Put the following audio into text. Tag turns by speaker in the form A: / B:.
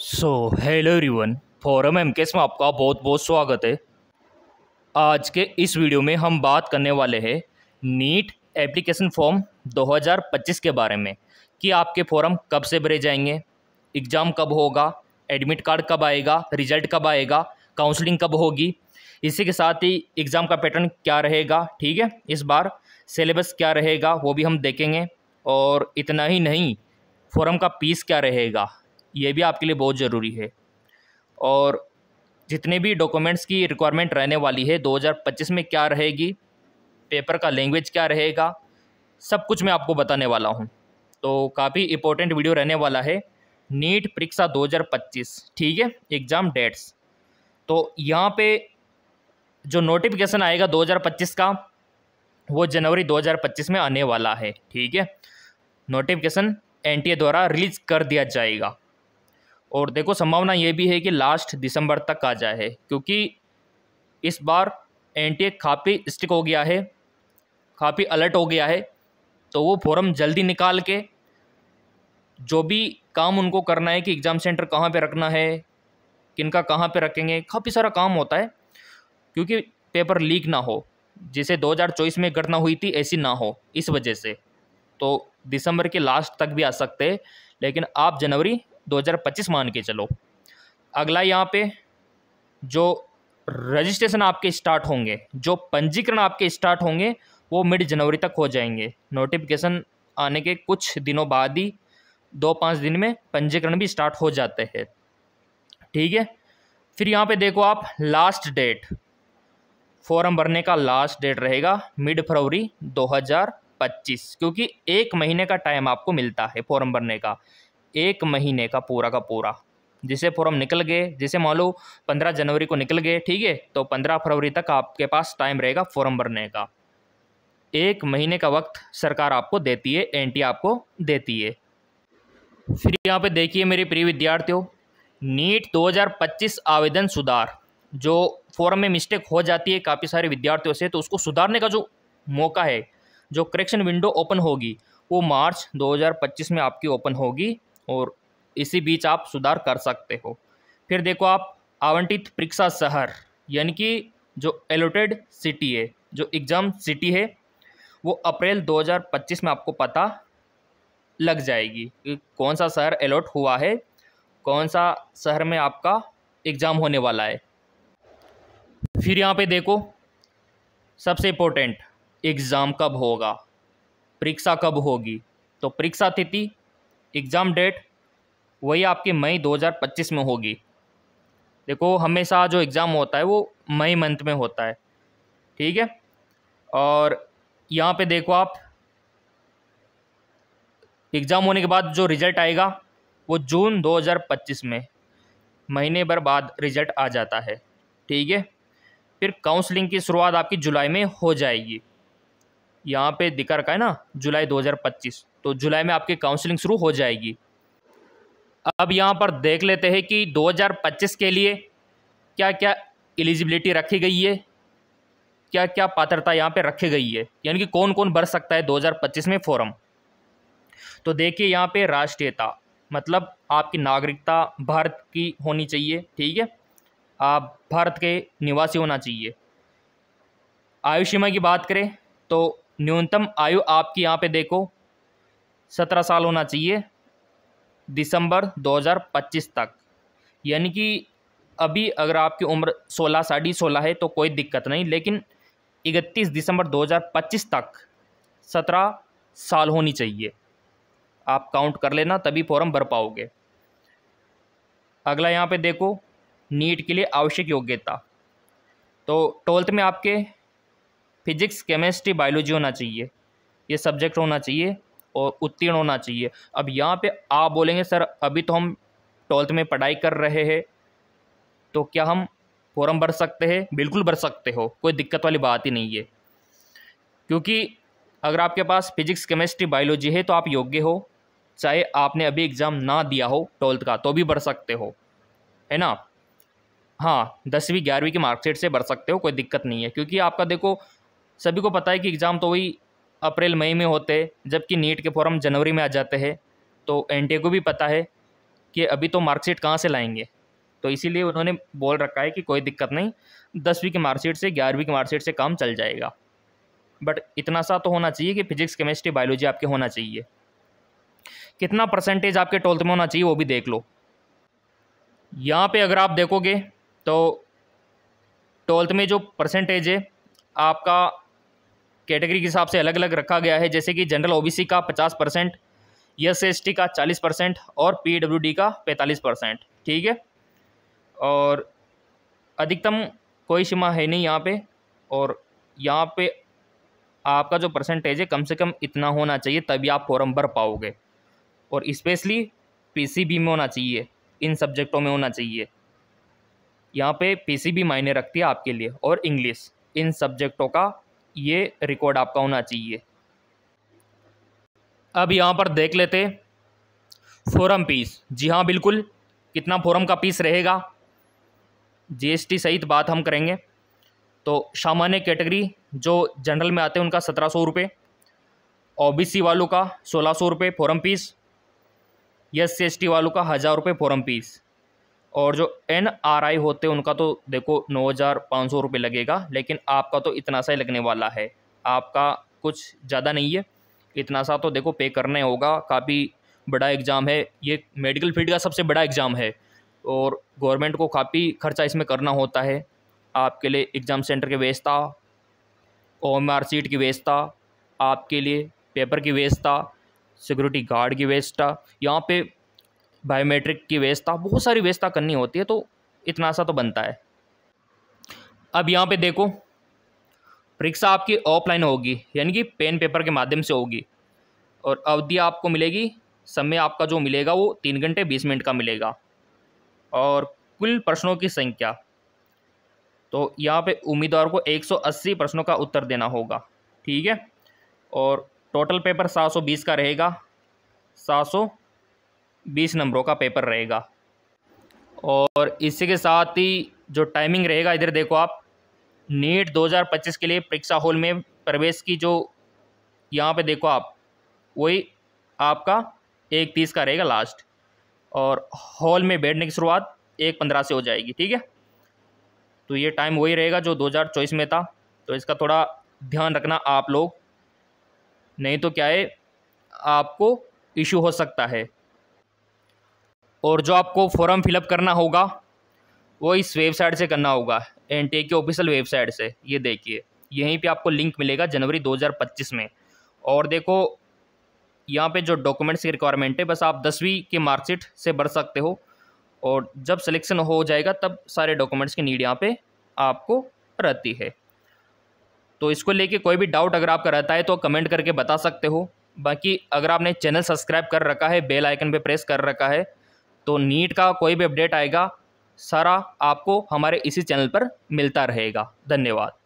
A: सो hello everyone forum M में आपका बहुत बहुत स्वागत है आज के इस वीडियो में हम बात करने वाले हैं नीट एप्लीकेशन फॉर्म 2025 के बारे में कि आपके फॉरम कब से भरे जाएंगे एग्ज़ाम कब होगा एडमिट कार्ड कब आएगा रिजल्ट कब आएगा काउंसलिंग कब होगी इसी के साथ ही एग्ज़ाम का पैटर्न क्या रहेगा ठीक है इस बार सिलेबस क्या रहेगा वो भी हम देखेंगे और इतना ही नहीं फॉरम का पीस क्या रहेगा ये भी आपके लिए बहुत ज़रूरी है और जितने भी डॉक्यूमेंट्स की रिक्वायरमेंट रहने वाली है 2025 में क्या रहेगी पेपर का लैंग्वेज क्या रहेगा सब कुछ मैं आपको बताने वाला हूँ तो काफ़ी इंपॉर्टेंट वीडियो रहने वाला है नीट परीक्षा 2025 ठीक है एग्ज़ाम डेट्स तो यहाँ पे जो नोटिफिकेशन आएगा 2025 का वो जनवरी 2025 में आने वाला है ठीक है नोटिफिकेशन एन द्वारा रिलीज कर दिया जाएगा और देखो संभावना ये भी है कि लास्ट दिसंबर तक आ जाए क्योंकि इस बार एनटीए काफ़ी स्टिक हो गया है काफ़ी अलर्ट हो गया है तो वो फॉर्म जल्दी निकाल के जो भी काम उनको करना है कि एग्ज़ाम सेंटर कहाँ पे रखना है किनका कहाँ पे रखेंगे काफ़ी सारा काम होता है क्योंकि पेपर लीक ना हो जिसे 2024 में घटना हुई थी ऐसी ना हो इस वजह से तो दिसंबर के लास्ट तक भी आ सकते हैं लेकिन आप जनवरी 2025 मान के चलो अगला यहाँ पे जो रजिस्ट्रेशन आपके स्टार्ट होंगे जो पंजीकरण आपके स्टार्ट होंगे वो मिड जनवरी तक हो जाएंगे नोटिफिकेशन आने के कुछ दिनों बाद ही दो पाँच दिन में पंजीकरण भी स्टार्ट हो जाते हैं ठीक है फिर यहाँ पे देखो आप लास्ट डेट फॉर्म भरने का लास्ट डेट रहेगा मिड फरवरी 2025 क्योंकि एक महीने का टाइम आपको मिलता है फॉर्म भरने का एक महीने का पूरा का पूरा जिसे फॉर्म निकल गए जिसे मान लो पंद्रह जनवरी को निकल गए ठीक है तो पंद्रह फरवरी तक आपके पास टाइम रहेगा फॉर्म भरने का एक महीने का वक्त सरकार आपको देती है एनटी आपको देती है फिर यहाँ पे देखिए मेरे प्रिय विद्यार्थियों नीट 2025 आवेदन सुधार जो फॉर्म में मिस्टेक हो जाती है काफ़ी सारे विद्यार्थियों से तो उसको सुधारने का जो मौका है जो करेक्शन विंडो ओपन होगी वो मार्च 2025 में आपकी ओपन होगी और इसी बीच आप सुधार कर सकते हो फिर देखो आप आवंटित परीक्षा शहर यानी कि जो एलोटेड सिटी है जो एग्ज़ाम सिटी है वो अप्रैल 2025 में आपको पता लग जाएगी कि कौन सा शहर अलॉट हुआ है कौन सा शहर में आपका एग्ज़ाम होने वाला है फिर यहाँ पे देखो सबसे इम्पोर्टेंट एग्ज़ाम कब होगा परीक्षा कब होगी तो परीक्षा तिथि एग्ज़ाम डेट वही आपकी मई 2025 में होगी देखो हमेशा जो एग्ज़ाम होता है वो मई मंथ में होता है ठीक है और यहाँ पे देखो आप एग्ज़ाम होने के बाद जो रिज़ल्ट आएगा वो जून 2025 में महीने भर बाद रिज़ल्ट आ जाता है ठीक है फिर काउंसलिंग की शुरुआत आपकी जुलाई में हो जाएगी यहाँ पे दिखा रखा है ना जुलाई 2025 तो जुलाई में आपकी काउंसलिंग शुरू हो जाएगी अब यहाँ पर देख लेते हैं कि 2025 के लिए क्या क्या एलिजिबिलिटी रखी गई है क्या क्या पात्रता यहाँ पे रखी गई है यानी कि कौन कौन भर सकता है 2025 में फॉरम तो देखिए यहाँ पे राष्ट्रीयता मतलब आपकी नागरिकता भारत की होनी चाहिए ठीक है आप भारत के निवासी होना चाहिए आयु सीमा की बात करें तो न्यूनतम आयु आपकी यहाँ पे देखो सत्रह साल होना चाहिए दिसंबर 2025 तक यानी कि अभी अगर आपकी उम्र सोलह साढ़ी सोलह है तो कोई दिक्कत नहीं लेकिन इकतीस दिसंबर 2025 तक सत्रह साल होनी चाहिए आप काउंट कर लेना तभी फॉर्म भर पाओगे अगला यहाँ पे देखो नीट के लिए आवश्यक योग्यता तो ट्वेल्थ में आपके फिजिक्स केमिस्ट्री बायोलॉजी होना चाहिए ये सब्जेक्ट होना चाहिए और उत्तीर्ण होना चाहिए अब यहाँ पे आप बोलेंगे सर अभी तो हम ट्वेल्थ में पढ़ाई कर रहे हैं तो क्या हम फॉर्म भर सकते हैं बिल्कुल भर सकते हो कोई दिक्कत वाली बात ही नहीं है क्योंकि अगर आपके पास फिजिक्स केमिस्ट्री बायोलॉजी है तो आप योग्य हो चाहे आपने अभी एग्ज़ाम ना दिया हो ट्वेल्थ का तो भी भर सकते हो है ना हाँ दसवीं ग्यारहवीं की मार्कशीट से भर सकते हो कोई दिक्कत नहीं है क्योंकि आपका देखो सभी को पता है कि एग्ज़ाम तो वही अप्रैल मई में होते हैं जबकि नीट के फॉर्म जनवरी में आ जाते हैं तो एन को भी पता है कि अभी तो मार्कशीट कहाँ से लाएंगे तो इसीलिए उन्होंने बोल रखा है कि कोई दिक्कत नहीं दसवीं की मार्कशीट से ग्यारहवीं की मार्कशीट से काम चल जाएगा बट इतना सा तो होना चाहिए कि फिजिक्स केमिस्ट्री बायोलॉजी आपके होना चाहिए कितना परसेंटेज आपके ट्वेल्थ में होना चाहिए वो भी देख लो यहाँ पे अगर आप देखोगे तो ट्वेल्थ में जो परसेंटेज है आपका कैटेगरी के हिसाब से अलग अलग रखा गया है जैसे कि जनरल ओ का पचास परसेंट एस टी का चालीस परसेंट और पीडब्ल्यूडी का पैंतालीस परसेंट ठीक है और अधिकतम कोई सीमा है नहीं यहाँ पे और यहाँ पे आपका जो परसेंटेज है कम से कम इतना होना चाहिए तभी आप फॉरम भर पाओगे और सी पीसीबी में होना चाहिए इन सब्जेक्टों में होना चाहिए यहाँ पे पीसीबी मायने रखती है आपके लिए और इंग्लिस इन सब्जेक्टों का ये रिकॉर्ड आपका होना चाहिए अब यहाँ पर देख लेते फोरम पीस जी हाँ बिल्कुल कितना फोरम का पीस रहेगा जीएसटी सहित बात हम करेंगे तो सामान्य कैटेगरी जो जनरल में आते हैं उनका सत्रह सौ रुपये ओ वालों का सोलह सौ रुपये फॉरम पीस एस सी वालों का हज़ार रुपये फॉरम पीस और जो एन आर आई होते हैं उनका तो देखो नौ हज़ार पाँच सौ रुपये लगेगा लेकिन आपका तो इतना सा ही लगने वाला है आपका कुछ ज़्यादा नहीं है इतना सा तो देखो पे करना होगा काफ़ी बड़ा एग्ज़ाम है ये मेडिकल फील्ड का सबसे बड़ा एग्ज़ाम है और गवर्नमेंट को काफ़ी खर्चा इसमें करना होता है आपके लिए एग्ज़ाम सेंटर की व्यवस्था ओ एम आर सीट की व्यवस्था आपके लिए पेपर की व्यवस्था सिक्योरिटी गार्ड की व्यवस्था यहाँ पे बायोमेट्रिक की व्यवस्था बहुत सारी व्यवस्था करनी होती है तो इतना सा तो बनता है अब यहाँ पे देखो परीक्षा आपकी ऑफलाइन होगी यानी कि पेन पेपर के माध्यम से होगी और अवधि आपको मिलेगी समय आपका जो मिलेगा वो तीन घंटे बीस मिनट का मिलेगा और कुल प्रश्नों की संख्या तो यहाँ पे उम्मीदवार को 180 प्रश्नों का उत्तर देना होगा ठीक है और टोटल पेपर 720 का रहेगा बीस नंबरों का पेपर रहेगा और इसी के साथ ही जो टाइमिंग रहेगा इधर देखो आप नीट 2025 के लिए परीक्षा हॉल में प्रवेश की जो यहाँ पे देखो आप वही आपका एक तीस का रहेगा लास्ट और हॉल में बैठने की शुरुआत एक पंद्रह से हो जाएगी ठीक है तो ये टाइम वही रहेगा जो 2024 में था तो इसका थोड़ा ध्यान रखना आप लोग नहीं तो क्या है आपको इशू हो सकता है और जो आपको फॉर्म फिलअप करना होगा वो इस वेबसाइट से करना होगा एन के ऑफिशियल वेबसाइट से ये देखिए यहीं पे आपको लिंक मिलेगा जनवरी 2025 में और देखो यहाँ पे जो डॉक्यूमेंट्स की रिक्वायरमेंट है बस आप दसवीं के मार्कशीट से भर सकते हो और जब सिलेक्शन हो जाएगा तब सारे डॉक्यूमेंट्स की नीड यहाँ पे आपको रहती है तो इसको लेके कोई भी डाउट अगर आपका रहता है तो कमेंट करके बता सकते हो बाकी अगर आपने चैनल सब्सक्राइब कर रखा है बेल आइकन पे प्रेस कर रखा है तो नीट का कोई भी अपडेट आएगा सारा आपको हमारे इसी चैनल पर मिलता रहेगा धन्यवाद